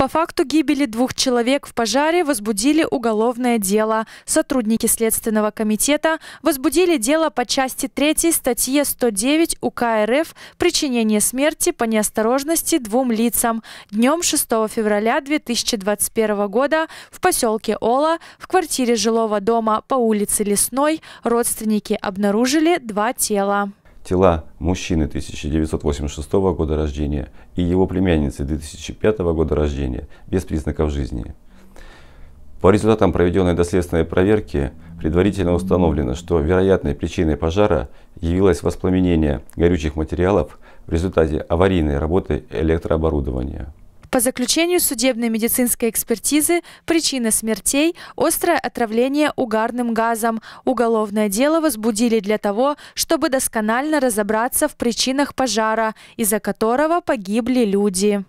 По факту гибели двух человек в пожаре возбудили уголовное дело. Сотрудники Следственного комитета возбудили дело по части 3 статье 109 УК РФ «Причинение смерти по неосторожности двум лицам» днем 6 февраля 2021 года в поселке Ола в квартире жилого дома по улице Лесной родственники обнаружили два тела тела мужчины 1986 года рождения и его племянницы 2005 года рождения без признаков жизни. По результатам проведенной доследственной проверки предварительно установлено, что вероятной причиной пожара явилось воспламенение горючих материалов в результате аварийной работы электрооборудования. По заключению судебной медицинской экспертизы, причина смертей – острое отравление угарным газом. Уголовное дело возбудили для того, чтобы досконально разобраться в причинах пожара, из-за которого погибли люди.